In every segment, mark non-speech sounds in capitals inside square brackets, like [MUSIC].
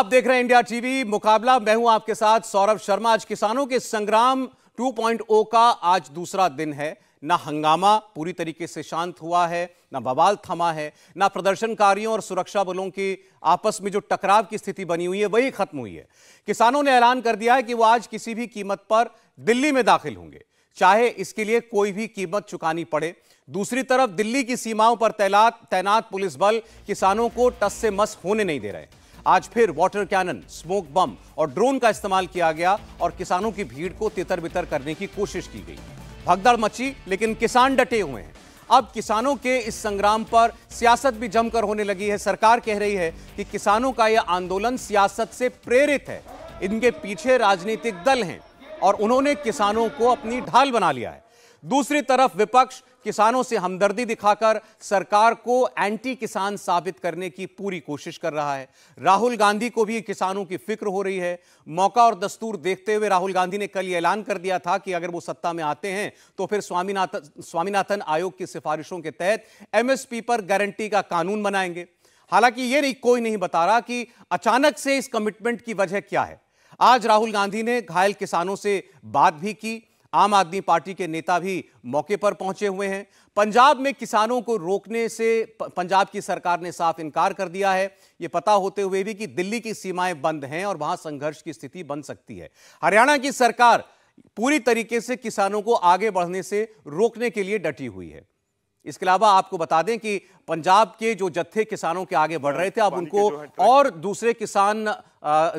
आप देख रहे हैं इंडिया टीवी मुकाबला मैं हूं आपके साथ सौरभ शर्मा आज किसानों के संग्राम 2.0 का आज दूसरा दिन है ना हंगामा पूरी तरीके से शांत हुआ है ना बवाल थमा है ना प्रदर्शनकारियों और सुरक्षा बलों की आपस में जो टकराव की स्थिति बनी हुई है वही खत्म हुई है किसानों ने ऐलान कर दिया है कि वो आज किसी भी कीमत पर दिल्ली में दाखिल होंगे चाहे इसके लिए कोई भी कीमत चुकानी पड़े दूसरी तरफ दिल्ली की सीमाओं पर तैनात तैनात पुलिस बल किसानों को टस से मस होने नहीं दे रहे आज फिर वाटर कैनन स्मोक बम और ड्रोन का इस्तेमाल किया गया और किसानों की भीड़ को तितर बितर करने की कोशिश की गई भगदड़ मची लेकिन किसान डटे हुए हैं अब किसानों के इस संग्राम पर सियासत भी जमकर होने लगी है सरकार कह रही है कि किसानों का यह आंदोलन सियासत से प्रेरित है इनके पीछे राजनीतिक दल हैं और उन्होंने किसानों को अपनी ढाल बना लिया है दूसरी तरफ विपक्ष किसानों से हमदर्दी दिखाकर सरकार को एंटी किसान साबित करने की पूरी कोशिश कर रहा है राहुल गांधी को भी किसानों की फिक्र हो रही है मौका और दस्तूर देखते हुए राहुल गांधी ने कल ये ऐलान कर दिया था कि अगर वो सत्ता में आते हैं तो फिर स्वामीनाथन स्वामीनाथन आयोग की सिफारिशों के तहत एमएसपी पर गारंटी का कानून बनाएंगे हालांकि ये नहीं कोई नहीं बता रहा कि अचानक से इस कमिटमेंट की वजह क्या है आज राहुल गांधी ने घायल किसानों से बात भी की आम आदमी पार्टी के नेता भी मौके पर पहुंचे हुए हैं पंजाब में किसानों को रोकने से पंजाब की सरकार ने साफ इनकार कर दिया है ये पता होते हुए भी कि दिल्ली की सीमाएं बंद हैं और वहां संघर्ष की स्थिति बन सकती है हरियाणा की सरकार पूरी तरीके से किसानों को आगे बढ़ने से रोकने के लिए डटी हुई है इसके अलावा आपको बता दें कि पंजाब के जो जत्थे किसानों के आगे बढ़ रहे थे अब उनको और दूसरे किसान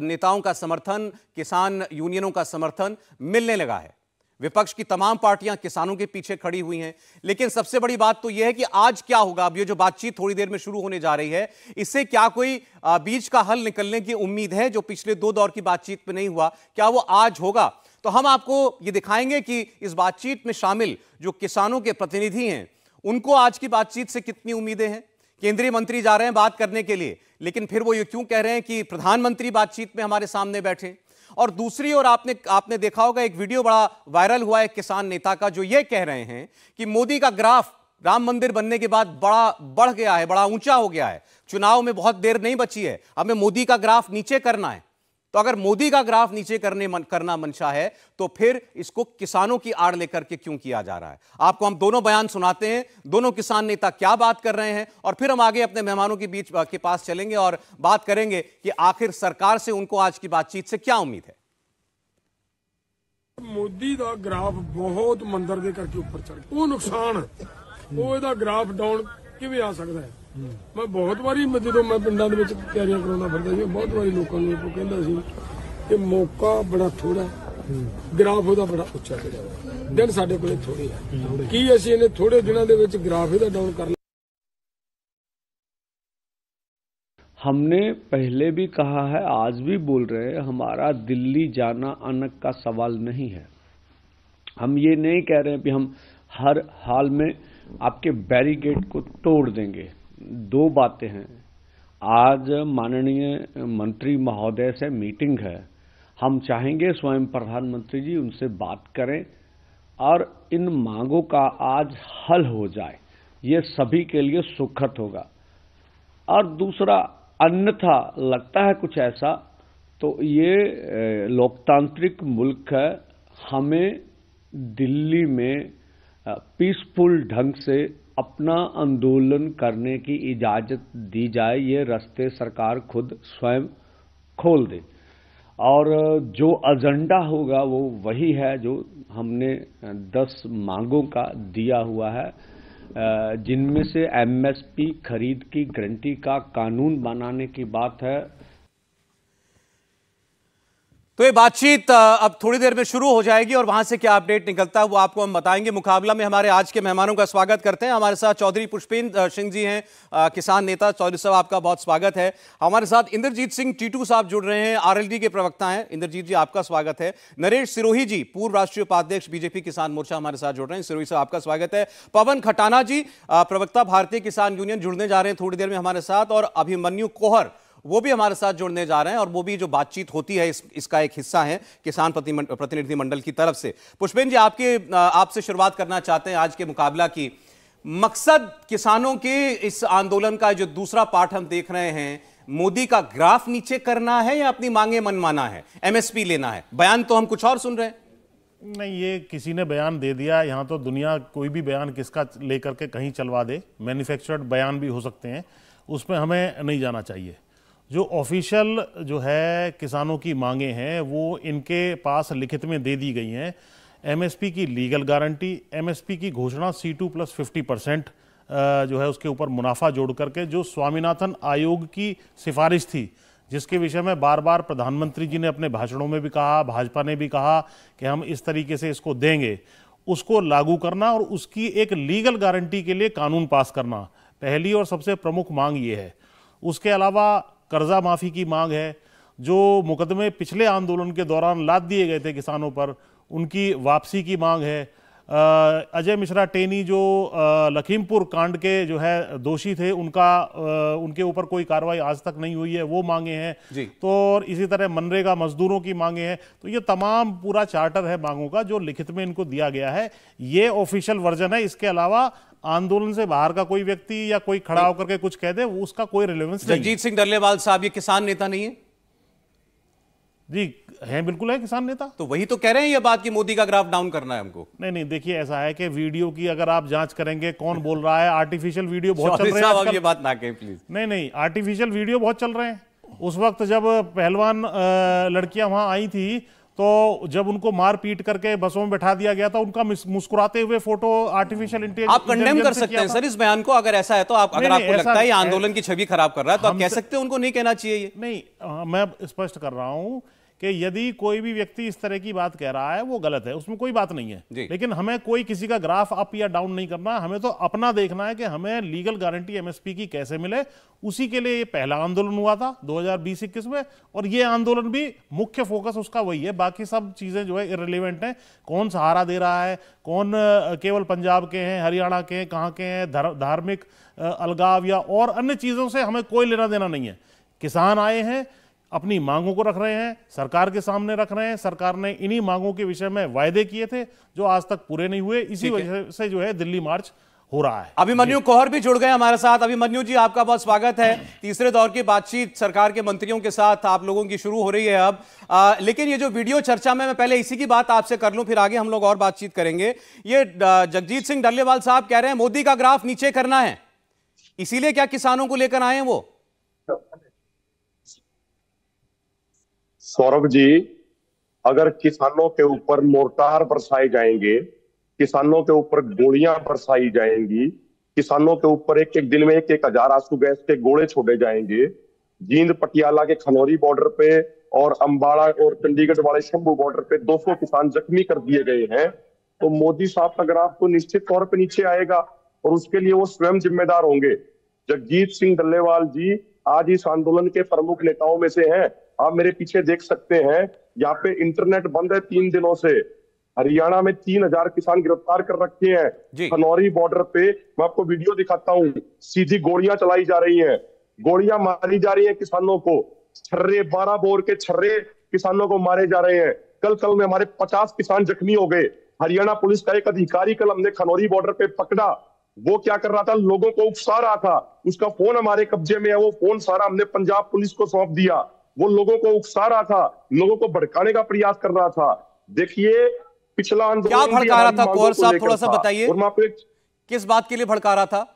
नेताओं का समर्थन किसान यूनियनों का समर्थन मिलने लगा है विपक्ष की तमाम पार्टियां किसानों के पीछे खड़ी हुई हैं लेकिन सबसे बड़ी बात तो यह है कि आज क्या होगा अब ये जो बातचीत थोड़ी देर में शुरू होने जा रही है इससे क्या कोई बीच का हल निकलने की उम्मीद है जो पिछले दो दौर की बातचीत में नहीं हुआ क्या वो आज होगा तो हम आपको ये दिखाएंगे कि इस बातचीत में शामिल जो किसानों के प्रतिनिधि हैं उनको आज की बातचीत से कितनी उम्मीदें हैं केंद्रीय मंत्री जा रहे हैं बात करने के लिए लेकिन फिर वो ये क्यों कह रहे हैं कि प्रधानमंत्री बातचीत में हमारे सामने बैठे और दूसरी ओर आपने आपने देखा होगा एक वीडियो बड़ा वायरल हुआ है किसान नेता का जो ये कह रहे हैं कि मोदी का ग्राफ राम मंदिर बनने के बाद बड़ा बढ़ गया है बड़ा ऊंचा हो गया है चुनाव में बहुत देर नहीं बची है हमें मोदी का ग्राफ नीचे करना है तो अगर मोदी का ग्राफ नीचे करने मन, करना मंशा है तो फिर इसको किसानों की आड़ लेकर के क्यों किया जा रहा है आपको हम दोनों बयान सुनाते हैं दोनों किसान नेता क्या बात कर रहे हैं और फिर हम आगे अपने मेहमानों के बीच के पास चलेंगे और बात करेंगे कि आखिर सरकार से उनको आज की बातचीत से क्या उम्मीद है मोदी का ग्राफ बहुत मंदर ਦੇ करके ऊपर चढ़ ਗਿਆ ਉਹ ਨੁਕਸਾਨ ਉਹ ਇਹਦਾ ਗ੍ਰਾਫ ਮੈਂ ਬਹੁਤ ਵਾਰੀ ਜਦੋਂ ਮੈਂ ਪਿੰਡਾਂ ਦੇ ਵਿੱਚ ਤਿਆਰੀਆਂ ਕਰਾਉਂਦਾ ਫਿਰਦਾ ਸੀ ਬਹੁਤ ਵਾਰੀ ਲੋਕਾਂ ਨੂੰ ਕਹਿੰਦਾ ਸੀ ਕਿ ਮੌਕਾ ਬੜਾ ਥੋੜਾ ਗ੍ਰਾਫ ਉਹਦਾ ਬੜਾ ਉੱਚਾ ਚੜਿਆ ਦਿਨ ਸਾਡੇ ਕੋਲੇ ਥੋੜੇ ਆ ਕੀ ਅਸੀਂ ਇਹਨੇ ਥੋੜੇ ਦਿਨਾਂ ਦੇ ਵਿੱਚ ਗ੍ਰਾਫ ਇਹਦਾ ਡਾਊਨ ਕਰ हमने पहले भी कहा है आज भी बोल रहे हैं हमारा दिल्ली जाना अनक का सवाल नहीं है हम ये नहीं कह रहे हैं कि हम हर हाल में आपके बैरिकेड को तोड़ देंगे दो बातें हैं आज माननीय मंत्री महोदय से मीटिंग है हम चाहेंगे स्वयं प्रधानमंत्री जी उनसे बात करें और इन मांगों का आज हल हो जाए ये सभी के लिए सुखद होगा और दूसरा अन्यथा लगता है कुछ ऐसा तो ये लोकतांत्रिक मुल्क है हमें दिल्ली में पीसफुल ढंग से अपना आंदोलन करने की इजाज़त दी जाए ये रास्ते सरकार खुद स्वयं खोल दे और जो एजेंडा होगा वो वही है जो हमने दस मांगों का दिया हुआ है जिनमें से एमएसपी खरीद की गारंटी का कानून बनाने की बात है तो ये बातचीत अब थोड़ी देर में शुरू हो जाएगी और वहां से क्या अपडेट निकलता है वो आपको हम बताएंगे मुकाबला में हमारे आज के मेहमानों का स्वागत करते हैं हमारे साथ चौधरी पुष्पेंद्र सिंह जी हैं किसान नेता चौधरी साहब आपका बहुत स्वागत है हमारे साथ इंद्रजीत सिंह टीटू साहब जुड़ रहे हैं आरएलडी के प्रवक्ता हैं इंद्रजीत जी आपका स्वागत है नरेश सिरोही जी पूर्व राष्ट्रीय उपाध्यक्ष बीजेपी किसान मोर्चा हमारे साथ जुड़ रहे हैं सिरोही साहब आपका स्वागत है पवन खटाना जी प्रवक्ता भारतीय किसान यूनियन जुड़ने जा रहे हैं थोड़ी देर में हमारे साथ और अभिमन्यु कोहर वो भी हमारे साथ जुड़ने जा रहे हैं और वो भी जो बातचीत होती है इस, इसका एक हिस्सा है किसान प्रतिनिधिमंडल की तरफ से पुष्पेन जी आपके आपसे शुरुआत करना चाहते हैं आज के मुकाबला की मकसद किसानों के इस आंदोलन का जो दूसरा पाठ हम देख रहे हैं मोदी का ग्राफ नीचे करना है या अपनी मांगे मनमाना है एमएसपी लेना है बयान तो हम कुछ और सुन रहे हैं नहीं ये किसी ने बयान दे दिया यहाँ तो दुनिया कोई भी बयान किसका लेकर के कहीं चलवा दे मैन्युफैक्चर्ड बयान भी हो सकते हैं उसमें हमें नहीं जाना चाहिए जो ऑफिशियल जो है किसानों की मांगे हैं वो इनके पास लिखित में दे दी गई हैं एमएसपी की लीगल गारंटी एमएसपी की घोषणा C two plus fifty percent जो है उसके ऊपर मुनाफा जोड़ करके जो स्वामीनाथन आयोग की सिफारिश थी जिसके विषय में बार बार प्रधानमंत्री जी ने अपने भाषणों में भी कहा भाजपा ने भी कहा कि हम इस तरीके से इसको देंगे उसको लागू करना और उसकी एक लीगल गारंटी के लिए कानून पास करना पहली और सबसे प्रमुख मांग ये है उसके अलावा कर्जा माफ़ी की मांग है जो मुकदमे पिछले आंदोलन के दौरान लाद दिए गए थे किसानों पर उनकी वापसी की मांग है अजय मिश्रा टेनी जो लखीमपुर कांड के जो है दोषी थे उनका उनके ऊपर कोई कार्रवाई आज तक नहीं हुई है वो मांगे हैं तो और इसी तरह मनरेगा मजदूरों की मांगे हैं तो ये तमाम पूरा चार्टर है मांगों का जो लिखित में इनको दिया गया है ये ऑफिशियल वर्जन है इसके अलावा आंदोलन से बाहर का कोई व्यक्ति या कोई खड़ा तो होकर के कुछ कह दे उसका कोई रिलेवेंस जगजीत सिंह डल्लेवाल साहब ये किसान नेता नहीं है जी हैं बिल्कुल है किसान नेता तो वही तो कह रहे हैं ये बात कि मोदी का ग्राफ डाउन करना है हमको नहीं नहीं देखिए ऐसा है कि वीडियो की अगर आप जांच करेंगे कौन बोल रहा है आर्टिफिशियल वीडियो बहुत चल रहे हैं ये बात ना कहें प्लीज नहीं नहीं आर्टिफिशियल वीडियो बहुत चल रहे हैं उस वक्त जब पहलवान लड़कियां वहां आई थी तो जब उनको मार पीट करके बसों में बैठा दिया गया था उनका मुस्कुराते हुए फोटो आर्टिफिशियल इंटेलिजेंस आप कंडेम कर सकते हैं सर इस बयान को अगर ऐसा है तो आप अगर आपको लगता है आंदोलन की छवि खराब कर रहा है तो आप कह सकते हैं उनको नहीं कहना चाहिए ये नहीं मैं स्पष्ट कर रहा हूं कि यदि कोई भी व्यक्ति इस तरह की बात कह रहा है वो गलत है उसमें कोई बात नहीं है लेकिन हमें कोई किसी का ग्राफ अप या डाउन नहीं करना हमें तो अपना देखना है कि हमें लीगल गारंटी एमएसपी की कैसे मिले उसी के लिए ये पहला आंदोलन हुआ था दो हजार में और ये आंदोलन भी मुख्य फोकस उसका वही है बाकी सब चीजें जो है इरेलीवेंट है कौन सहारा दे रहा है कौन केवल पंजाब के हैं हरियाणा के हैं कहाँ के हैं धार्मिक अलगाव या और अन्य चीजों से हमें कोई लेना देना नहीं है किसान आए हैं अपनी मांगों को रख रहे हैं सरकार के सामने रख रहे हैं सरकार ने इन्हीं मांगों के विषय में वायदे किए थे जो आज तक पूरे नहीं हुए इसी वजह से जो है दिल्ली मार्च हो रहा है अभिमन्यु कोहर भी जुड़ गए हमारे साथ अभिमन्यु जी आपका बहुत स्वागत है तीसरे दौर की बातचीत सरकार के मंत्रियों के साथ आप लोगों की शुरू हो रही है अब आ, लेकिन ये जो वीडियो चर्चा में मैं पहले इसी की बात आपसे कर लूं फिर आगे हम लोग और बातचीत करेंगे ये जगजीत सिंह डल्लेवाल साहब कह रहे हैं मोदी का ग्राफ नीचे करना है इसीलिए क्या किसानों को लेकर आए हैं वो तो, सौरभ जी अगर किसानों के ऊपर मोर्टार बरसाए जाएंगे किसानों के ऊपर गोलियां बरसाई जाएंगी किसानों के ऊपर एक एक दिन में एक एक हजार आंसू गैस के गोले छोड़े जाएंगे जींद पटियाला के खनौरी बॉर्डर पे और अम्बाड़ा और चंडीगढ़ वाले शंभू बॉर्डर पे 200 किसान जख्मी कर दिए गए हैं तो मोदी साहब का ग्राफ तो निश्चित तौर पर नीचे आएगा और उसके लिए वो स्वयं जिम्मेदार होंगे जगजीत सिंह डल्लेवाल जी आज इस आंदोलन के प्रमुख नेताओं में से हैं आप मेरे पीछे देख सकते हैं यहाँ पे इंटरनेट बंद है तीन दिनों से हरियाणा में तीन हजार किसान गिरफ्तार कर रखे हैं खनौरी बॉर्डर पे मैं आपको वीडियो दिखाता हूँ सीधी गोलियां चलाई जा रही हैं गोलियां मारी जा रही हैं किसानों को छर्रे बारह बोर के छर्रे किसानों को मारे जा रहे हैं कल कल में हमारे पचास किसान जख्मी हो गए हरियाणा पुलिस का एक अधिकारी कल हमने खनौरी बॉर्डर पे पकड़ा वो क्या कर रहा था लोगों को उकसा रहा था उसका फोन हमारे कब्जे में है वो फोन सारा हमने पंजाब पुलिस को सौंप दिया वो लोगों को उकसा रहा था लोगों को भड़काने का प्रयास कर रहा था देखिए पिछला आंदोलन क्या भड़का रहा था कौर साहब थोड़ा सा बताइए किस बात के लिए भड़का रहा था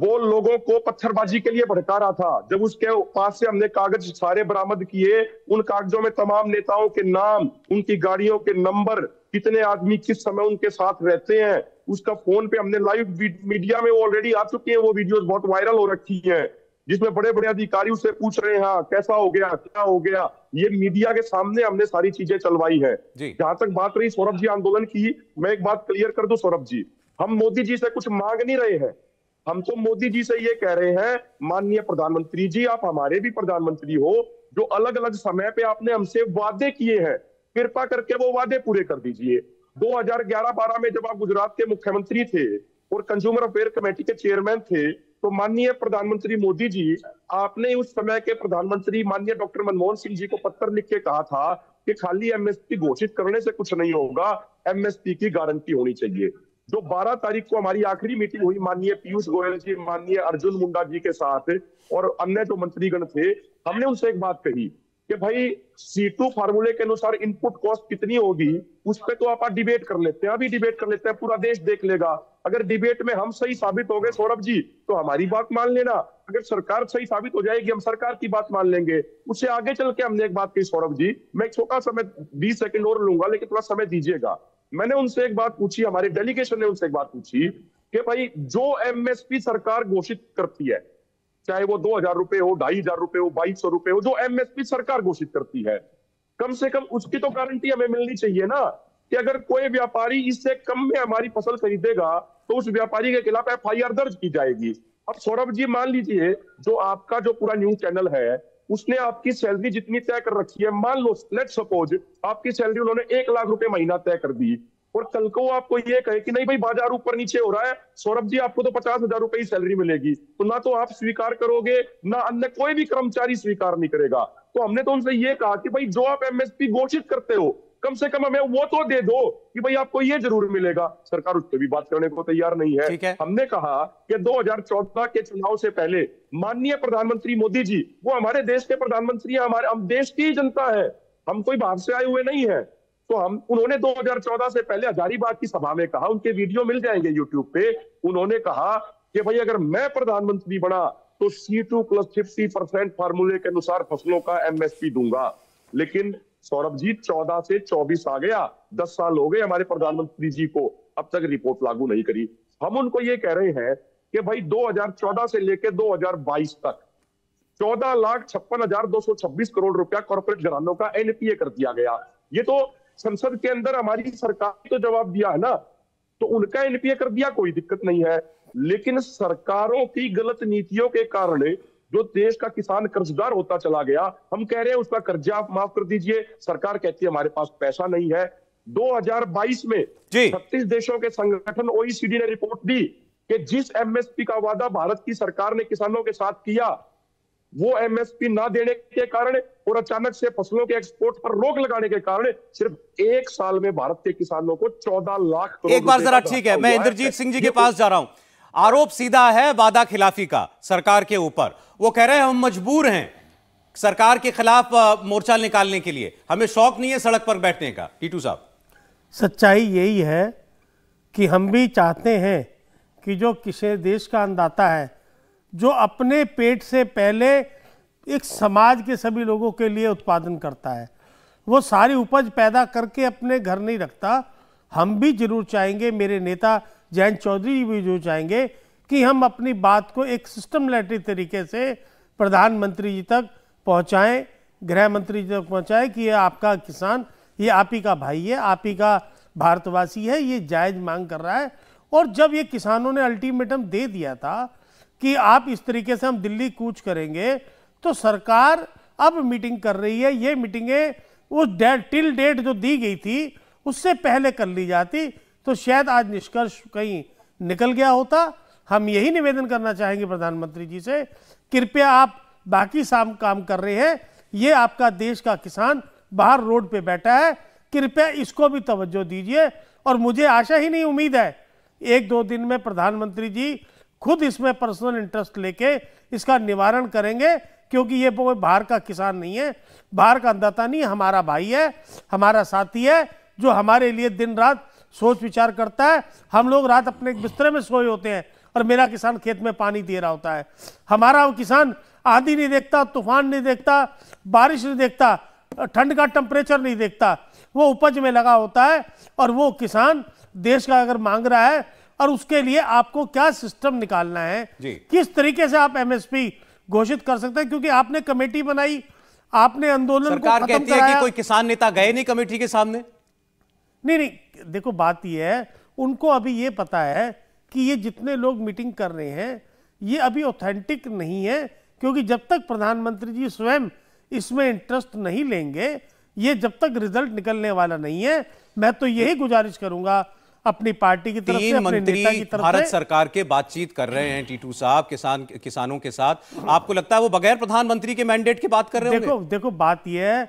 वो लोगों को पत्थरबाजी के लिए भड़का रहा था जब उसके पास से हमने कागज सारे बरामद किए उन कागजों में तमाम नेताओं के नाम उनकी गाड़ियों के नंबर कितने आदमी किस समय उनके साथ रहते हैं उसका फोन पे हमने लाइव मीडिया में ऑलरेडी आ चुकी है वो वीडियोस बहुत वायरल हो रखी है जिसमें बड़े बड़े अधिकारी उससे पूछ रहे हैं हाँ, कैसा हो गया क्या हो गया ये मीडिया के सामने हमने सारी चीजें चलवाई है जहां तक बात रही सौरभ जी आंदोलन की मैं एक बात क्लियर कर दू सौरभ जी हम मोदी जी से कुछ मांग नहीं रहे हैं हम तो मोदी जी से ये कह रहे हैं माननीय प्रधानमंत्री जी आप हमारे भी प्रधानमंत्री हो जो अलग अलग समय पे आपने हमसे वादे किए हैं कृपा करके वो वादे पूरे कर दीजिए 2011-12 में जब आप गुजरात के मुख्यमंत्री थे और कंज्यूमर अफेयर कमेटी के चेयरमैन थे तो माननीय प्रधानमंत्री मोदी जी आपने उस समय के प्रधानमंत्री माननीय डॉक्टर मनमोहन सिंह जी को पत्र लिख के कहा था कि खाली एमएसपी घोषित करने से कुछ नहीं होगा एमएसपी की गारंटी होनी चाहिए जो 12 तारीख को हमारी आखिरी मीटिंग हुई माननीय पीयूष गोयल जी माननीय अर्जुन मुंडा जी के साथ और अन्य जो मंत्रीगण थे हमने उनसे एक बात कही कि भाई सी टू फार्मूले के अनुसार इनपुट कॉस्ट कितनी होगी उस पर तो आप डिबेट कर लेते हैं अभी डिबेट कर लेते हैं पूरा देश देख लेगा अगर डिबेट में हम सही साबित हो गए सौरभ जी तो हमारी बात मान लेना अगर सरकार सही साबित हो जाएगी हम सरकार की बात मान लेंगे उससे आगे चल के हमने एक बात कही सौरभ जी मैं छोटा समय बीस सेकंड और लूंगा लेकिन थोड़ा समय दीजिएगा मैंने उनसे एक बात पूछी हमारे डेलीगेशन ने उनसे एक बात पूछी कि भाई जो एमएसपी सरकार घोषित करती है चाहे वो दो हजार रुपए हो ढाई हजार रुपए हो बाईस सौ रुपए हो जो एमएसपी सरकार घोषित करती है कम से कम उसकी तो गारंटी हमें मिलनी चाहिए ना कि अगर कोई व्यापारी इससे कम में हमारी फसल खरीदेगा तो उस व्यापारी के खिलाफ एफ दर्ज की जाएगी अब सौरभ जी मान लीजिए जो आपका जो पूरा न्यूज चैनल है उसने आपकी सैलरी जितनी तय कर रखी है मान लो लेट सपोज आपकी सैलरी उन्होंने एक लाख रुपए महीना तय कर दी और कल को आपको ये कहे कि नहीं भाई बाजार ऊपर नीचे हो रहा है सौरभ जी आपको तो पचास हजार रुपए की सैलरी मिलेगी तो ना तो आप स्वीकार करोगे ना अन्य कोई भी कर्मचारी स्वीकार नहीं करेगा तो हमने तो उनसे ये कहा कि भाई जो आप एमएसपी घोषित करते हो कम से कम हमें वो तो दे दो कि भाई आपको ये जरूर मिलेगा सरकार उस पर भी बात करने को तैयार नहीं है, है। हमने कहा कि 2014 के चुनाव से पहले माननीय प्रधानमंत्री मोदी जी वो हमारे देश के प्रधानमंत्री हैं हमारे हम देश की जनता है हम कोई बाहर से आए हुए नहीं है तो हम उन्होंने 2014 से पहले हजारीबाग की सभा में कहा उनके वीडियो मिल जाएंगे यूट्यूब पे उन्होंने कहा कि भाई अगर मैं प्रधानमंत्री बना तो C two plus fifty percent फार्मूले के अनुसार फसलों का एमएसपी दूंगा लेकिन सौरभ जी चौदह से चौबीस आ गया दस साल हो गए हमारे प्रधानमंत्री जी को अब तक रिपोर्ट लागू नहीं करी हम उनको ये कह रहे हैं कि भाई 2014 से लेकर 2022 तक चौदह लाख छप्पन हजार दो सौ छब्बीस करोड़ रुपया कॉर्पोरेट घरानों का एनपीए कर दिया गया ये तो संसद के अंदर हमारी सरकार ने तो जवाब दिया है ना तो उनका एनपीए कर दिया कोई दिक्कत नहीं है लेकिन सरकारों की गलत नीतियों के कारण जो देश का किसान कर्जदार होता चला गया हम कह रहे हैं उसका कर्जा आप माफ कर दीजिए सरकार कहती है हमारे पास पैसा नहीं है 2022 में छत्तीस देशों के संगठन ओईसीडी ने रिपोर्ट दी कि जिस एमएसपी का वादा भारत की सरकार ने किसानों के साथ किया वो एमएसपी ना देने के कारण और अचानक से फसलों के एक्सपोर्ट पर रोक लगाने के कारण सिर्फ एक साल में भारत के किसानों को चौदह लाख एक बार जरा ठीक है मैं इंद्रजीत सिंह जी के तो पास जा रहा हूं आरोप सीधा है वादा खिलाफी का सरकार के ऊपर वो कह रहे हैं हम मजबूर हैं सरकार के खिलाफ मोर्चा निकालने के लिए हमें शौक नहीं है सड़क पर बैठने का टीटू साहब सच्चाई यही है कि हम भी चाहते हैं कि जो किसी देश का अंदाता है जो अपने पेट से पहले एक समाज के सभी लोगों के लिए उत्पादन करता है वो सारी उपज पैदा करके अपने घर नहीं रखता हम भी जरूर चाहेंगे मेरे नेता जयंत चौधरी भी जो चाहेंगे कि हम अपनी बात को एक सिस्टम लेटरी तरीके से प्रधानमंत्री जी तक पहुँचाएँ गृह मंत्री जी तक पहुँचाएँ कि ये आपका किसान ये आप ही का भाई है आप ही का भारतवासी है ये जायज़ मांग कर रहा है और जब ये किसानों ने अल्टीमेटम दे दिया था कि आप इस तरीके से हम दिल्ली कूच करेंगे तो सरकार अब मीटिंग कर रही है ये मीटिंगें उस डेट टिल डेट जो दी गई थी उससे पहले कर ली जाती तो शायद आज निष्कर्ष कहीं निकल गया होता हम यही निवेदन करना चाहेंगे प्रधानमंत्री जी से कृपया आप बाकी साम काम कर रहे हैं ये आपका देश का किसान बाहर रोड पे बैठा है कृपया इसको भी तवज्जो दीजिए और मुझे आशा ही नहीं उम्मीद है एक दो दिन में प्रधानमंत्री जी खुद इसमें पर्सनल इंटरेस्ट लेके इसका निवारण करेंगे क्योंकि ये कोई बाहर का किसान नहीं है बाहर का अंदाता नहीं हमारा भाई है हमारा साथी है जो हमारे लिए दिन रात सोच विचार करता है हम लोग रात अपने बिस्तरे में सोए होते हैं और मेरा किसान खेत में पानी दे रहा होता है हमारा किसान आंधी नहीं देखता तूफान नहीं देखता बारिश नहीं देखता ठंड का टेम्परेचर नहीं देखता वो उपज में लगा होता है और वो किसान देश का अगर मांग रहा है और उसके लिए आपको क्या सिस्टम निकालना है किस तरीके से आप एमएसपी घोषित कर सकते हैं क्योंकि आपने कमेटी बनाई आपने आंदोलन सरकार को कहती है कि कोई किसान नेता गए नहीं कमेटी के सामने नहीं नहीं देखो बात यह है उनको अभी ये पता है कि ये जितने लोग मीटिंग कर रहे हैं ये अभी ऑथेंटिक नहीं है क्योंकि जब तक प्रधानमंत्री जी स्वयं इसमें इंटरेस्ट नहीं लेंगे ये जब तक रिजल्ट निकलने वाला नहीं है मैं तो यही गुजारिश करूंगा अपनी पार्टी की तरफ से अपने नेता की तरफ भारत सरकार के बातचीत कर रहे हैं टीटू साहब किसान किसानों के साथ आपको लगता है वो बगैर प्रधानमंत्री के मैंडेट की बात कर रहे हैं देखो देखो बात यह है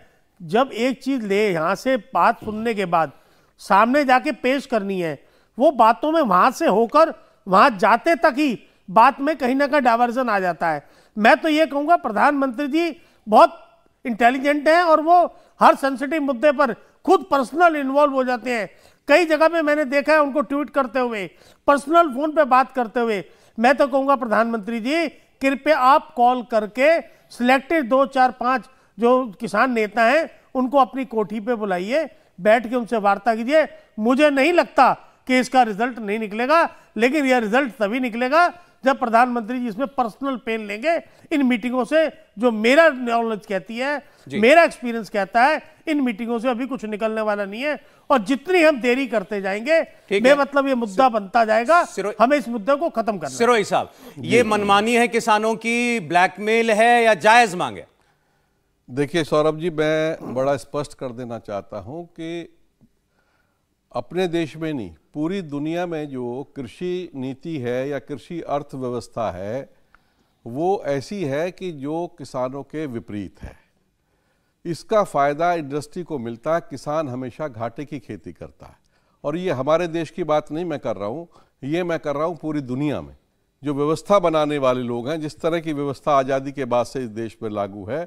जब एक चीज ले यहां से बात सुनने के बाद सामने जाके पेश करनी है वो बातों में वहां से होकर वहां जाते तक ही बात में कहीं ना कहीं डाइवर्जन आ जाता है मैं तो ये कहूँगा प्रधानमंत्री जी बहुत इंटेलिजेंट हैं और वो हर सेंसिटिव मुद्दे पर खुद पर्सनल इन्वॉल्व हो जाते हैं कई जगह पे मैंने देखा है उनको ट्वीट करते हुए पर्सनल फोन पे बात करते हुए मैं तो कहूँगा प्रधानमंत्री जी कृपया आप कॉल करके सिलेक्टेड दो चार पाँच जो किसान नेता हैं उनको अपनी कोठी पे बुलाइए बैठ के उनसे वार्ता कीजिए मुझे नहीं लगता कि इसका रिजल्ट नहीं निकलेगा लेकिन यह रिजल्ट तभी निकलेगा जब प्रधानमंत्री जी इसमें पर्सनल पेन लेंगे इन मीटिंगों से जो मेरा नॉलेज कहती है मेरा एक्सपीरियंस कहता है इन मीटिंगों से अभी कुछ निकलने वाला नहीं है और जितनी हम देरी करते जाएंगे मैं मतलब ये मुद्दा बनता जाएगा हमें इस मुद्दे को खत्म करना सिरोही साहब ये मनमानी है किसानों की ब्लैकमेल है या जायज मांग है देखिए सौरभ जी मैं बड़ा स्पष्ट कर देना चाहता हूं कि अपने देश में नहीं पूरी दुनिया में जो कृषि नीति है या कृषि अर्थव्यवस्था है वो ऐसी है कि जो किसानों के विपरीत है इसका फ़ायदा इंडस्ट्री को मिलता है किसान हमेशा घाटे की खेती करता है और ये हमारे देश की बात नहीं मैं कर रहा हूँ ये मैं कर रहा हूँ पूरी दुनिया में जो व्यवस्था बनाने वाले लोग हैं जिस तरह की व्यवस्था आज़ादी के बाद से इस देश में लागू है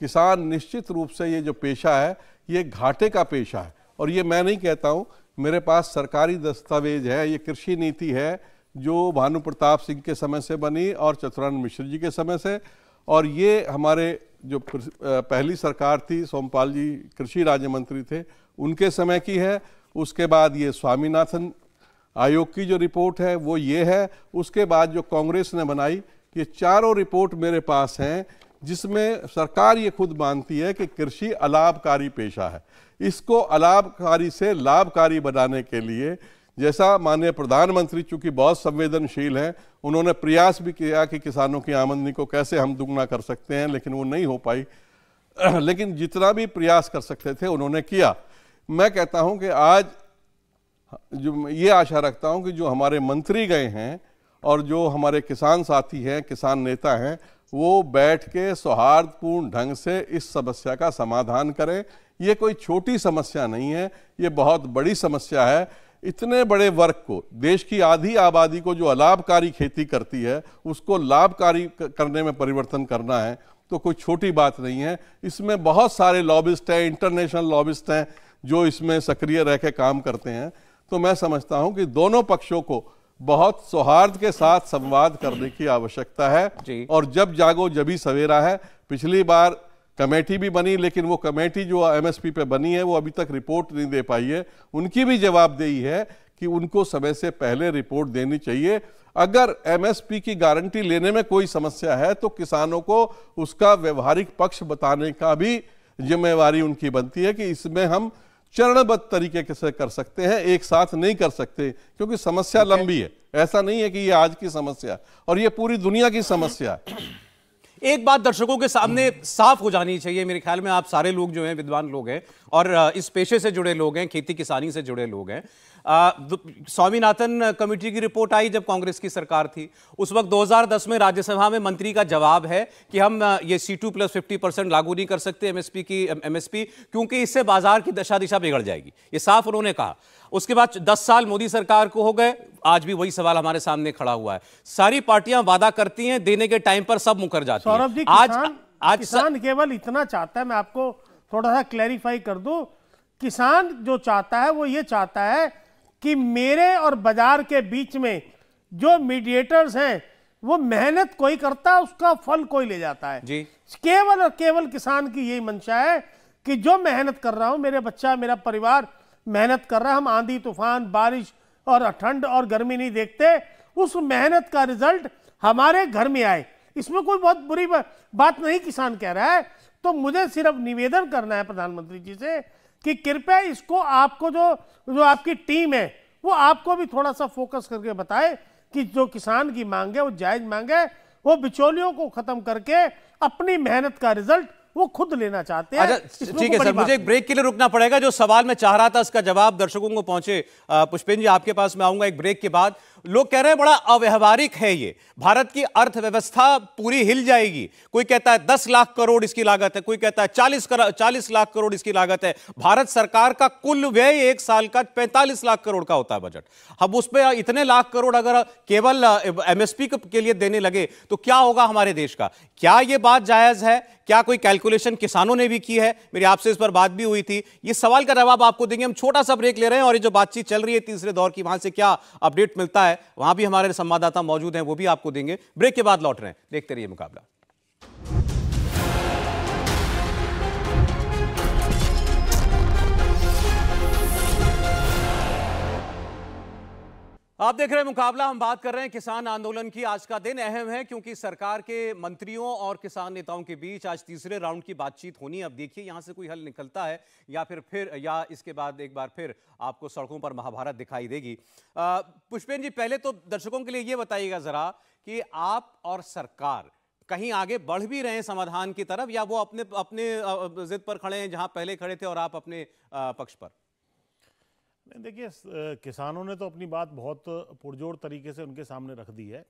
किसान निश्चित रूप से ये जो पेशा है ये घाटे का पेशा है और ये मैं नहीं कहता हूँ मेरे पास सरकारी दस्तावेज है ये कृषि नीति है जो भानु प्रताप सिंह के समय से बनी और चतुरानंद मिश्र जी के समय से और ये हमारे जो पहली सरकार थी सोमपाल जी कृषि राज्य मंत्री थे उनके समय की है उसके बाद ये स्वामीनाथन आयोग की जो रिपोर्ट है वो ये है उसके बाद जो कांग्रेस ने बनाई ये चारों रिपोर्ट मेरे पास हैं जिसमें सरकार ये खुद मानती है कि कृषि अलाभकारी पेशा है इसको अलाभकारी से लाभकारी बनाने के लिए जैसा माननीय प्रधानमंत्री चूंकि बहुत संवेदनशील हैं उन्होंने प्रयास भी किया कि किसानों की आमदनी को कैसे हम दुगना कर सकते हैं लेकिन वो नहीं हो पाई [CLEARS THROAT] लेकिन जितना भी प्रयास कर सकते थे उन्होंने किया मैं कहता हूं कि आज जो ये आशा रखता हूं कि जो हमारे मंत्री गए हैं और जो हमारे किसान साथी हैं किसान नेता हैं वो बैठ के सौहार्दपूर्ण ढंग से इस समस्या का समाधान करें ये कोई छोटी समस्या नहीं है ये बहुत बड़ी समस्या है इतने बड़े वर्ग को देश की आधी आबादी को जो अलाभकारी खेती करती है उसको लाभकारी करने में परिवर्तन करना है तो कोई छोटी बात नहीं है इसमें बहुत सारे लॉबिस्ट हैं इंटरनेशनल लॉबिस्ट हैं जो इसमें सक्रिय रह के काम करते हैं तो मैं समझता हूँ कि दोनों पक्षों को बहुत सौहार्द के साथ संवाद करने की आवश्यकता है और जब जागो जब ही सवेरा है पिछली बार कमेटी भी बनी लेकिन वो कमेटी जो एमएसपी पे बनी है वो अभी तक रिपोर्ट नहीं दे पाई है उनकी भी जवाबदेही है कि उनको समय से पहले रिपोर्ट देनी चाहिए अगर एमएसपी की गारंटी लेने में कोई समस्या है तो किसानों को उसका व्यवहारिक पक्ष बताने का भी जिम्मेवारी उनकी बनती है कि इसमें हम चरणबद्ध तरीके से कर सकते हैं एक साथ नहीं कर सकते क्योंकि समस्या लंबी है ऐसा नहीं है कि ये आज की समस्या और ये पूरी दुनिया की समस्या है एक बात दर्शकों के सामने साफ हो जानी चाहिए मेरे ख्याल में आप सारे लोग जो हैं विद्वान लोग हैं और इस पेशे से जुड़े लोग हैं खेती किसानी से जुड़े लोग हैं स्वामीनाथन कमेटी की रिपोर्ट आई जब कांग्रेस की सरकार थी उस वक्त 2010 में राज्यसभा में मंत्री का जवाब है कि हम ये C two plus fifty percent लागू नहीं कर सकते एमएसपी की एमएसपी क्योंकि इससे बाजार की दशा दिशा बिगड़ जाएगी ये साफ उन्होंने कहा उसके बाद दस साल मोदी सरकार को हो गए आज भी वही सवाल हमारे सामने खड़ा हुआ है सारी पार्टियां वादा करती हैं देने के टाइम पर सब मुकर जाती सौरभ जी आज किसान, आज किसान सर... केवल इतना चाहता है मैं आपको थोड़ा सा क्लैरिफाई कर दू किसान जो चाहता है वो ये चाहता है कि मेरे और बाजार के बीच में जो मीडिएटर्स हैं वो मेहनत कोई करता उसका फल कोई ले जाता है जी केवल और केवल किसान की यही मंशा है कि जो मेहनत कर रहा हूं मेरे बच्चा मेरा परिवार मेहनत कर रहा है हम आंधी तूफान बारिश और ठंड और गर्मी नहीं देखते उस मेहनत का रिजल्ट हमारे घर में आए इसमें कोई बहुत बुरी बात नहीं किसान कह रहा है तो मुझे सिर्फ निवेदन करना है प्रधानमंत्री जी से कि कृपया इसको आपको जो जो आपकी टीम है वो आपको भी थोड़ा सा फोकस करके बताए कि जो किसान की मांग है वो जायज मांग है वो बिचौलियों को खत्म करके अपनी मेहनत का रिजल्ट वो खुद लेना चाहते हैं अच्छा, ठीक है सर मुझे एक ब्रेक के लिए रुकना पड़ेगा जो सवाल मैं चाह रहा था इसका जवाब दर्शकों को पहुंचे पुष्पेन जी आपके पास मैं आऊंगा एक ब्रेक के बाद लोग कह रहे हैं बड़ा अव्यवहारिक है ये भारत की अर्थव्यवस्था पूरी हिल जाएगी कोई कहता है दस लाख करोड़ इसकी लागत है कोई कहता है चालीस चालीस लाख करोड़ इसकी लागत है भारत सरकार का कुल व्यय एक साल का पैंतालीस लाख करोड़ का होता है बजट अब उस पर इतने लाख करोड़ अगर केवल एमएसपी के लिए देने लगे तो क्या होगा हमारे देश का क्या यह बात जायज है क्या कोई कैलकुलेट कैलकुलेशन किसानों ने भी की है मेरी आपसे इस पर बात भी हुई थी ये सवाल का जवाब आपको देंगे हम छोटा सा ब्रेक ले रहे हैं और ये जो बातचीत चल रही है तीसरे दौर की वहां से क्या अपडेट मिलता है वहां भी हमारे संवाददाता मौजूद हैं वो भी आपको देंगे ब्रेक के बाद लौट रहे हैं देखते रहिए मुकाबला आप देख रहे हैं मुकाबला हम बात कर रहे हैं किसान आंदोलन की आज का दिन अहम है क्योंकि सरकार के मंत्रियों और किसान नेताओं के बीच आज तीसरे राउंड की बातचीत होनी अब देखिए यहां से कोई हल निकलता है या फिर फिर या इसके बाद एक बार फिर आपको सड़कों पर महाभारत दिखाई देगी पुष्पेन जी पहले तो दर्शकों के लिए ये बताइएगा जरा कि आप और सरकार कहीं आगे बढ़ भी रहे हैं समाधान की तरफ या वो अपने अपने जिद पर खड़े हैं जहाँ पहले खड़े थे और आप अपने पक्ष पर नहीं देखिए किसानों ने तो अपनी बात बहुत पुरजोर तरीके से उनके सामने रख दी है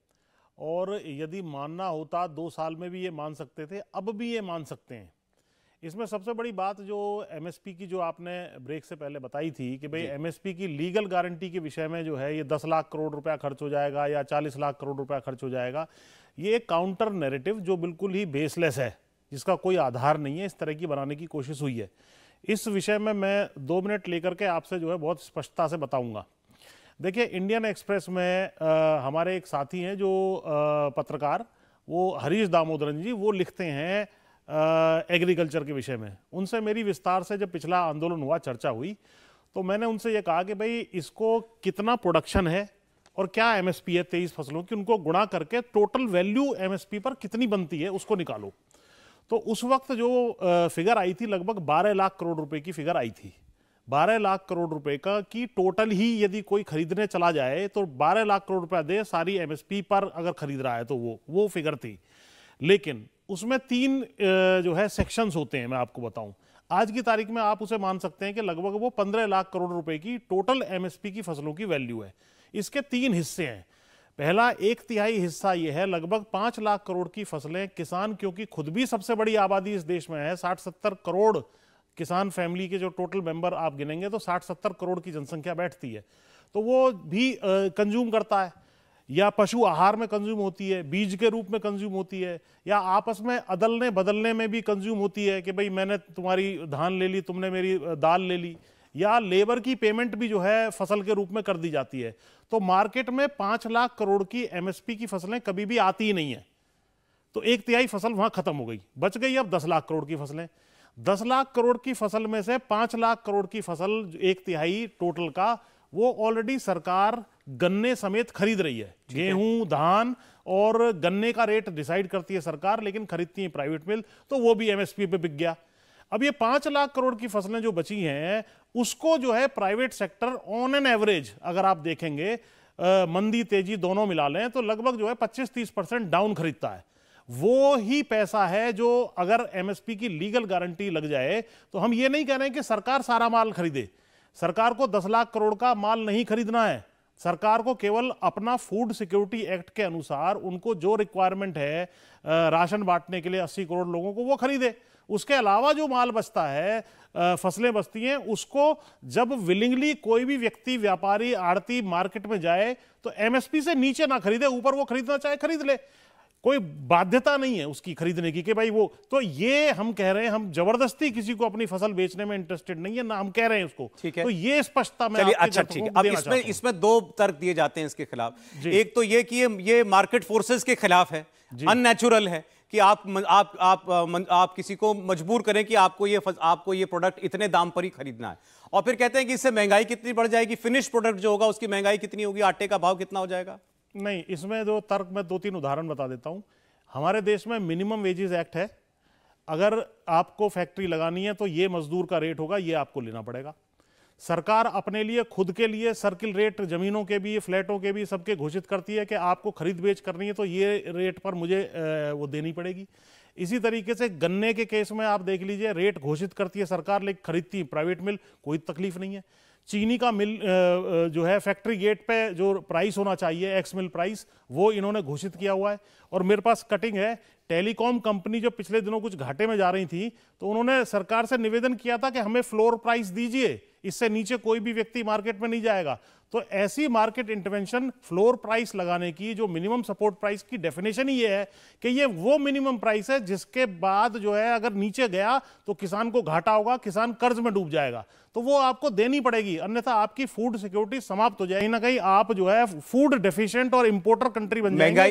और यदि मानना होता दो साल में भी ये मान सकते थे अब भी ये मान सकते हैं इसमें सबसे बड़ी बात जो एमएसपी की जो आपने ब्रेक से पहले बताई थी कि भाई एमएसपी की लीगल गारंटी के विषय में जो है ये दस लाख करोड़ रुपया खर्च हो जाएगा या चालीस लाख करोड़ रुपया खर्च हो जाएगा ये एक काउंटर नेरेटिव जो बिल्कुल ही बेसलेस है जिसका कोई आधार नहीं है इस तरह की बनाने की कोशिश हुई है इस विषय में मैं दो मिनट लेकर के आपसे जो है बहुत स्पष्टता से बताऊंगा देखिए इंडियन एक्सप्रेस में आ, हमारे एक साथी हैं जो आ, पत्रकार वो हरीश दामोदरन जी वो लिखते हैं एग्रीकल्चर के विषय में उनसे मेरी विस्तार से जब पिछला आंदोलन हुआ चर्चा हुई तो मैंने उनसे ये कहा कि भाई इसको कितना प्रोडक्शन है और क्या एमएसपी है तेईस फसलों की उनको गुणा करके टोटल वैल्यू एमएसपी पर कितनी बनती है उसको निकालो तो उस वक्त जो फिगर आई थी लगभग 12 लाख करोड़ रुपए की फिगर आई थी 12 लाख करोड़ रुपए का कि टोटल ही यदि कोई खरीदने चला जाए तो 12 लाख करोड़ रुपया दे सारी एमएसपी पर अगर खरीद रहा है तो वो वो फिगर थी लेकिन उसमें तीन जो है सेक्शंस होते हैं मैं आपको बताऊं आज की तारीख में आप उसे मान सकते हैं कि लगभग वो पंद्रह लाख करोड़ रुपए की टोटल एमएसपी की फसलों की वैल्यू है इसके तीन हिस्से हैं पहला एक तिहाई हिस्सा यह है लगभग पांच लाख करोड़ की फसलें किसान क्योंकि खुद भी सबसे बड़ी आबादी इस देश में है साठ सत्तर करोड़ किसान फैमिली के जो टोटल मेंबर आप गिनेंगे तो साठ सत्तर करोड़ की जनसंख्या बैठती है तो वो भी कंज्यूम करता है या पशु आहार में कंज्यूम होती है बीज के रूप में कंज्यूम होती है या आपस में अदलने बदलने में भी कंज्यूम होती है कि भाई मैंने तुम्हारी धान ले ली तुमने मेरी दाल ले ली या लेबर की पेमेंट भी जो है फसल के रूप में कर दी जाती है तो मार्केट में पांच लाख करोड़ की एमएसपी की फसलें कभी भी आती ही नहीं है तो एक तिहाई फसल वहां खत्म हो गई बच गई अब दस लाख करोड़ की फसलें दस लाख करोड़ की फसल में से पांच लाख करोड़ की फसल एक तिहाई टोटल का वो ऑलरेडी सरकार गन्ने समेत खरीद रही है गेहूं धान और गन्ने का रेट डिसाइड करती है सरकार लेकिन खरीदती है प्राइवेट मिल तो वो भी एमएसपी पे बिक गया अब ये पांच लाख करोड़ की फसलें जो बची हैं उसको जो है private sector on an average अगर आप देखेंगे आ, मंदी तेजी दोनों मिला लें तो लगभग जो है 25-30 परसेंट डाउन खरीदता है वो ही पैसा है जो अगर एमएसपी की लीगल गारंटी लग जाए तो हम ये नहीं कह रहे कि सरकार सारा माल खरीदे सरकार को दस लाख करोड़ का माल नहीं खरीदना है सरकार को केवल अपना फूड सिक्योरिटी एक्ट के अनुसार उनको जो रिक्वायरमेंट है राशन बांटने के लिए 80 करोड़ लोगों को वो खरीदे उसके अलावा जो माल बचता है फसलें बचती हैं उसको जब विलिंगली कोई भी व्यक्ति व्यापारी आड़ती मार्केट में जाए तो एमएसपी से नीचे ना खरीदे ऊपर वो खरीदना चाहे खरीद ले कोई बाध्यता नहीं है उसकी खरीदने की कि भाई वो तो ये हम कह रहे हैं हम जबरदस्ती किसी को अपनी फसल बेचने में इंटरेस्टेड नहीं है ना हम कह रहे हैं उसको ठीक है तो ये स्पष्टता में अच्छा ठीक है अब इसमें इसमें दो तर्क दिए जाते हैं इसके खिलाफ एक तो ये कि ये, ये मार्केट फोर्सेस के खिलाफ है अननेचुरल है कि आप आप आप आप किसी को मजबूर करें कि आपको ये आपको ये प्रोडक्ट इतने दाम पर ही खरीदना है और फिर कहते हैं कि इससे महंगाई कितनी बढ़ जाएगी फिनिश प्रोडक्ट जो होगा उसकी महंगाई कितनी होगी आटे का भाव कितना हो जाएगा नहीं इसमें जो तर्क मैं दो तीन उदाहरण बता देता हूँ हमारे देश में मिनिमम वेजेस एक्ट है अगर आपको फैक्ट्री लगानी है तो ये मजदूर का रेट होगा ये आपको लेना पड़ेगा सरकार अपने लिए खुद के लिए सर्किल रेट ज़मीनों के भी फ्लैटों के भी सबके घोषित करती है कि आपको खरीद बेच करनी है तो ये रेट पर मुझे वो देनी पड़ेगी इसी तरीके से गन्ने के केस में आप देख लीजिए रेट घोषित करती है सरकार लेकिन खरीदती है प्राइवेट मिल कोई तकलीफ नहीं है चीनी का मिल जो है फैक्ट्री गेट पे जो प्राइस होना चाहिए एक्स मिल प्राइस वो इन्होंने घोषित किया हुआ है और मेरे पास कटिंग है टेलीकॉम कंपनी जो पिछले दिनों कुछ घाटे में जा रही थी तो उन्होंने सरकार से निवेदन किया था कि हमें फ्लोर प्राइस दीजिए इससे नीचे कोई भी व्यक्ति मार्केट में नहीं जाएगा तो ऐसी मार्केट इंटरवेंशन फ्लोर प्राइस लगाने की जो मिनिमम सपोर्ट प्राइस की डेफिनेशन ही ये है कि ये वो मिनिमम प्राइस है जिसके बाद जो है अगर नीचे गया तो किसान को घाटा होगा किसान कर्ज में डूब जाएगा तो वो आपको देनी पड़ेगी अन्यथा आपकी फूड सिक्योरिटी समाप्त हो जाएगी ना कहीं आप जो है फूड डेफिशियंट और इंपोर्टर कंट्री बन जाएंगे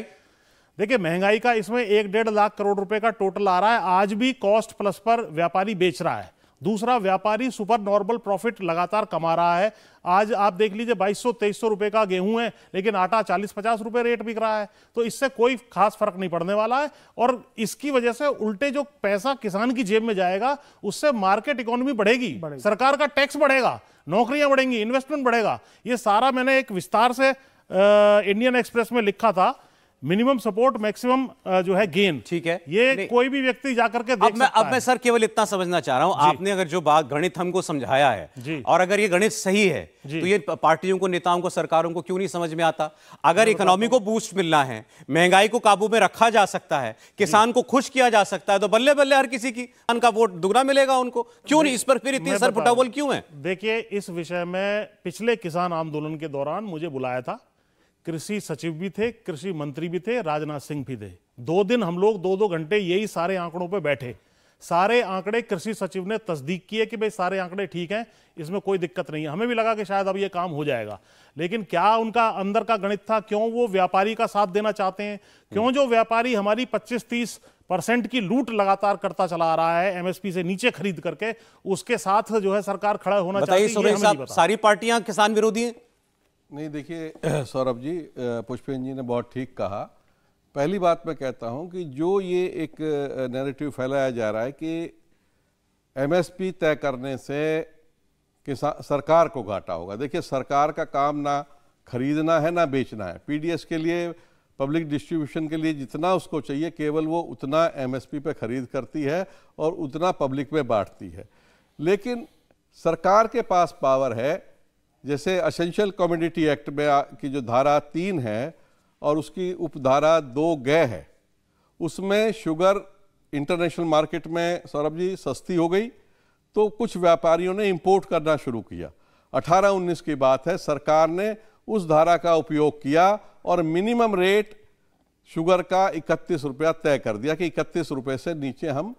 देखिए महंगाई का इसमें एक डेढ़ लाख करोड़ रुपए का टोटल आ रहा है आज भी कॉस्ट प्लस पर व्यापारी बेच रहा है दूसरा व्यापारी सुपर नॉर्मल प्रॉफिट लगातार कमा रहा है आज आप देख लीजिए 2200 2300 रुपए का गेहूं है लेकिन आटा 40 50 रुपए रेट बिक रहा है तो इससे कोई खास फर्क नहीं पड़ने वाला है और इसकी वजह से उल्टे जो पैसा किसान की जेब में जाएगा उससे मार्केट इकोनॉमी बढ़ेगी, सरकार का टैक्स बढ़ेगा नौकरियां बढ़ेंगी इन्वेस्टमेंट बढ़ेगा ये सारा मैंने एक विस्तार से इंडियन एक्सप्रेस में लिखा था मिनिमम सपोर्ट मैक्सिमम जो है गेन ठीक है ये कोई भी व्यक्ति जाकर के देख अब मैं अब मैं सर केवल इतना समझना चाह रहा हूँ आपने अगर जो बात गणित हमको समझाया है और अगर ये गणित सही है तो ये पार्टियों को नेताओं को सरकारों को क्यों नहीं समझ में आता अगर इकोनॉमी को बूस्ट मिलना है महंगाई को काबू में रखा जा सकता है किसान को खुश किया जा सकता है तो बल्ले बल्ले हर किसी की उनका वोट दुगना मिलेगा उनको क्यों नहीं इस पर फिर इतनी सर फुटावल क्यों है देखिए इस विषय में पिछले किसान आंदोलन के दौरान मुझे बुलाया था कृषि सचिव भी थे कृषि मंत्री भी थे राजनाथ सिंह भी थे दो दिन हम लोग दो दो घंटे यही सारे आंकड़ों पर बैठे सारे आंकड़े कृषि सचिव ने तस्दीक किए कि भाई सारे आंकड़े ठीक हैं इसमें कोई दिक्कत नहीं है हमें भी लगा कि शायद अब ये काम हो जाएगा लेकिन क्या उनका अंदर का गणित था क्यों वो व्यापारी का साथ देना चाहते हैं क्यों जो व्यापारी हमारी 25-30 परसेंट की लूट लगातार करता चला आ रहा है एमएसपी से नीचे खरीद करके उसके साथ जो है सरकार खड़ा होना चाहिए सारी पार्टियां किसान विरोधी हैं नहीं देखिए [CLEARS THROAT] सौरभ जी पुष्पेन जी ने बहुत ठीक कहा पहली बात मैं कहता हूं कि जो ये एक नैरेटिव फैलाया जा रहा है कि एमएसपी तय करने से किसान सरकार को घाटा होगा देखिए सरकार का काम ना खरीदना है ना बेचना है पीडीएस के लिए पब्लिक डिस्ट्रीब्यूशन के लिए जितना उसको चाहिए केवल वो उतना एमएसपी पे खरीद करती है और उतना पब्लिक में बांटती है लेकिन सरकार के पास पावर है जैसे असेंशियल कम्युनिटी एक्ट में की जो धारा तीन है और उसकी उपधारा दो गए है उसमें शुगर इंटरनेशनल मार्केट में सौरभ जी सस्ती हो गई तो कुछ व्यापारियों ने इंपोर्ट करना शुरू किया 18-19 की बात है सरकार ने उस धारा का उपयोग किया और मिनिमम रेट शुगर का इकतीस रुपया तय कर दिया कि इकतीस रुपये से नीचे हम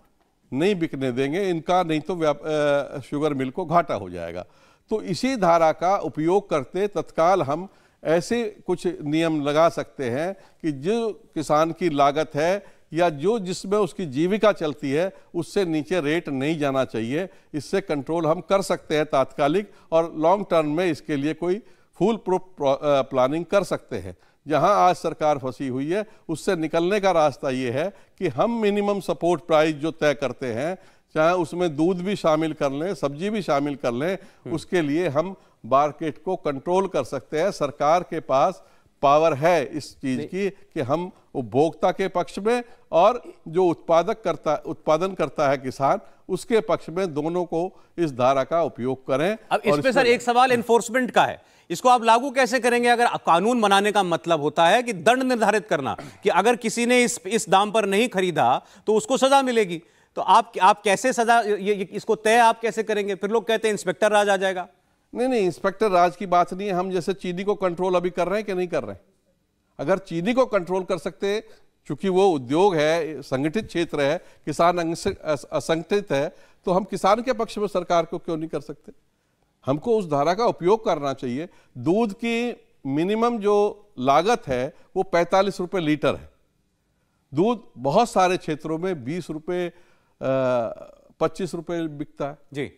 नहीं बिकने देंगे इनका नहीं तो शुगर मिल को घाटा हो जाएगा तो इसी धारा का उपयोग करते तत्काल हम ऐसे कुछ नियम लगा सकते हैं कि जो किसान की लागत है या जो जिसमें उसकी जीविका चलती है उससे नीचे रेट नहीं जाना चाहिए इससे कंट्रोल हम कर सकते हैं तात्कालिक और लॉन्ग टर्म में इसके लिए कोई फुल प्रूफ प्लानिंग कर सकते हैं जहां आज सरकार फंसी हुई है उससे निकलने का रास्ता ये है कि हम मिनिमम सपोर्ट प्राइस जो तय करते हैं चाहे उसमें दूध भी शामिल कर लें सब्जी भी शामिल कर लें हम्म। उसके लिए हम मार्केट को कंट्रोल कर सकते हैं सरकार के पास पावर है इस चीज की कि हम उपभोक्ता के पक्ष में और जो उत्पादक करता उत्पादन करता है किसान उसके पक्ष में दोनों को इस धारा का उपयोग करें अब इसमें सर एक सवाल एनफोर्समेंट का है इसको आप लागू कैसे करेंगे अगर कानून बनाने का मतलब होता है कि दंड निर्धारित करना कि अगर किसी ने इस इस दाम पर नहीं खरीदा तो उसको सजा मिलेगी तो आप आप कैसे सजा ये, ये, इसको तय आप कैसे करेंगे फिर लोग कहते हैं इंस्पेक्टर राज आ जाएगा नहीं नहीं इंस्पेक्टर राज की बात नहीं है हम जैसे चीनी को कंट्रोल अभी कर रहे हैं कि नहीं कर रहे हैं अगर चीनी को कंट्रोल कर सकते चूंकि वो उद्योग है संगठित क्षेत्र है किसान असंगठित है तो हम किसान के पक्ष में सरकार को क्यों नहीं कर सकते हमको उस धारा का उपयोग करना चाहिए दूध की मिनिमम जो लागत है वो पैंतालीस रुपये लीटर है दूध बहुत सारे क्षेत्रों में बीस रुपये पच्चीस रुपए बिकता है जी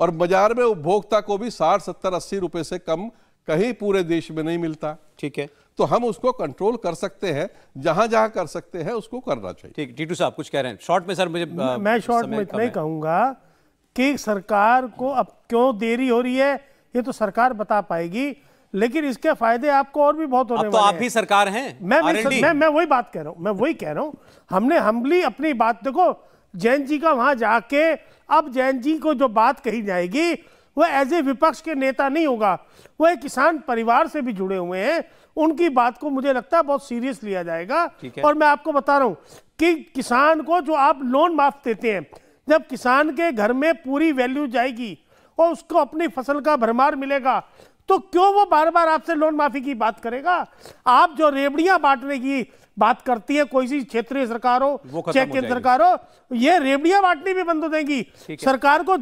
और बाजार में उपभोक्ता को भी साठ सत्तर अस्सी रुपए से कम कहीं पूरे देश में नहीं मिलता ठीक है तो हम उसको कंट्रोल कर सकते हैं जहां जहां कर सकते हैं उसको करना चाहिए ठीक टीटू साहब कुछ कह रहे हैं शॉर्ट में सर मुझे मैं शॉर्ट में इतना ही कहूंगा कि सरकार को अब क्यों देरी हो रही है ये तो सरकार बता पाएगी लेकिन इसके फायदे आपको और भी बहुत होने तो आप ही सरकार हैं मैं मैं मैं वही बात कह रहा हूँ मैं वही कह रहा हूँ हमने हमली अपनी बात देखो जैन जी का वहां जाके अब जैन जी को जो बात कही जाएगी वह एज ए विपक्ष के नेता नहीं होगा वह किसान परिवार से भी जुड़े हुए हैं उनकी बात को मुझे लगता है बहुत सीरियस लिया जाएगा और मैं आपको बता रहा हूँ कि किसान को जो आप लोन माफ देते हैं जब किसान के घर में पूरी वैल्यू जाएगी और उसको अपनी फसल का भरमार मिलेगा तो क्यों वो बार बार आपसे लोन माफी की बात करेगा आप जो रेबड़ियां बांटने की बात करती है कोई सी क्षेत्रीय सरकार हो चाहे केंद्र सरकार हो ये रेबड़िया बांटनी भी बंद हो जाएंगी सरकार को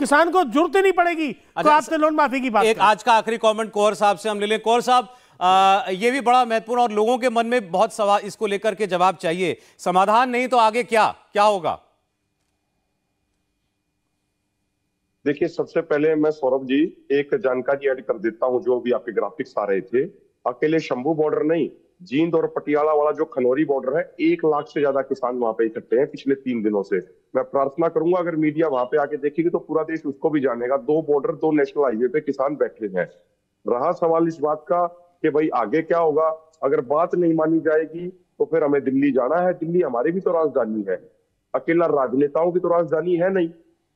किसान को जरूरत ही नहीं पड़ेगी तो अच्छा, आपसे लोन माफी की बात एक आज का आखिरी कमेंट कौर साहब से हम ले लें कोहर साहब आ, ये भी बड़ा महत्वपूर्ण और लोगों के मन में बहुत सवाल इसको लेकर के जवाब चाहिए समाधान नहीं तो आगे क्या क्या होगा देखिए सबसे पहले मैं सौरभ जी एक जानकारी ऐड कर देता हूं जो भी आपके ग्राफिक्स आ रहे थे अकेले शंभू बॉर्डर नहीं जींद और पटियाला वाला जो खनौरी बॉर्डर है एक लाख से ज्यादा किसान वहां पे इकट्ठे हैं पिछले तीन दिनों से मैं प्रार्थना करूंगा अगर मीडिया वहां पे आके देखेगी तो पूरा देश उसको भी जानेगा दो बॉर्डर दो नेशनल हाईवे पे किसान बैठे हैं रहा सवाल इस बात का कि भाई आगे क्या होगा अगर बात नहीं मानी जाएगी तो फिर हमें दिल्ली जाना है दिल्ली हमारी भी तो राजधानी है अकेला राजनेताओं की तो राजधानी है नहीं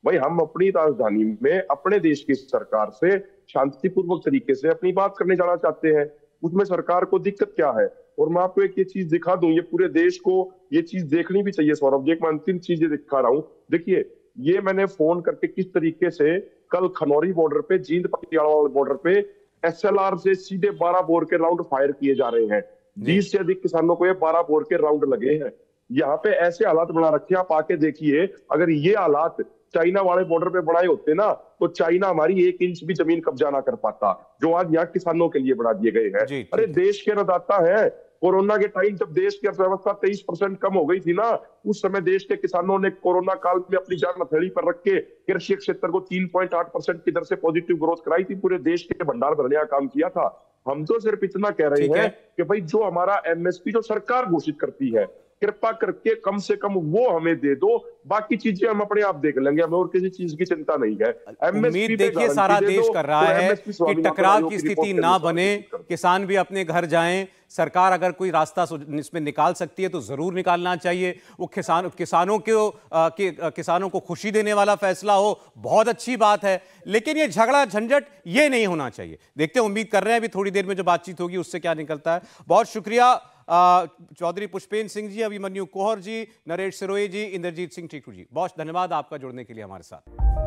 भाई हम अपनी राजधानी में अपने देश की सरकार से शांतिपूर्वक तरीके से अपनी बात करने जाना चाहते हैं उसमें सरकार को दिक्कत क्या है और मैं आपको एक ये चीज दिखा दूं ये पूरे देश को ये चीज देखनी भी चाहिए सौरभ जी एक मैं अंतिम चीज ये दिखा रहा हूँ देखिए ये मैंने फोन करके किस तरीके से कल खनौरी बॉर्डर पे जींद पटियाला बॉर्डर पे एस से सीधे बारह बोर के राउंड फायर किए जा रहे हैं बीस से अधिक किसानों को ये बारह बोर के राउंड लगे हैं यहाँ पे ऐसे हालात बना रखे आप आके देखिए अगर ये हालात चाइना वाले बॉर्डर पे बढ़ाए होते ना तो चाइना हमारी एक इंच भी जमीन कब्जा ना कर पाता जो आज यहाँ किसानों के लिए बढ़ा दिए गए हैं अरे देश के रदाता है कोरोना के टाइम जब देश की अर्थव्यवस्था तेईस परसेंट कम हो गई थी ना उस समय देश के किसानों ने कोरोना काल में अपनी जान हथेली पर रख के कृषि क्षेत्र को तीन पॉइंट आठ परसेंट की दर से पॉजिटिव ग्रोथ कराई थी पूरे देश के भंडार भरने का काम किया था हम तो सिर्फ इतना कह रहे हैं है? कि भाई जो हमारा एमएसपी जो सरकार घोषित करती है कृपा करके कम से कम वो हमें दे दो बाकी चीजें हम अपने आप देख लेंगे हमें और किसी चीज की चिंता नहीं है उम्मीद देखिए सारा देश कर तो रहा है कि टकराव की स्थिति ना बने किसान भी अपने घर जाएं सरकार अगर कोई रास्ता इसमें निकाल सकती है तो ज़रूर निकालना चाहिए वो किसान किसानों को कि, किसानों को खुशी देने वाला फैसला हो बहुत अच्छी बात है लेकिन ये झगड़ा झंझट ये नहीं होना चाहिए देखते हैं उम्मीद कर रहे हैं अभी थोड़ी देर में जो बातचीत होगी उससे क्या निकलता है बहुत शुक्रिया चौधरी पुष्पेंद्र सिंह जी अभिमन्यु कोहर जी नरेश सिरोई जी इंद्रजीत सिंह ठीकू जी बहुत धन्यवाद आपका जुड़ने के लिए हमारे साथ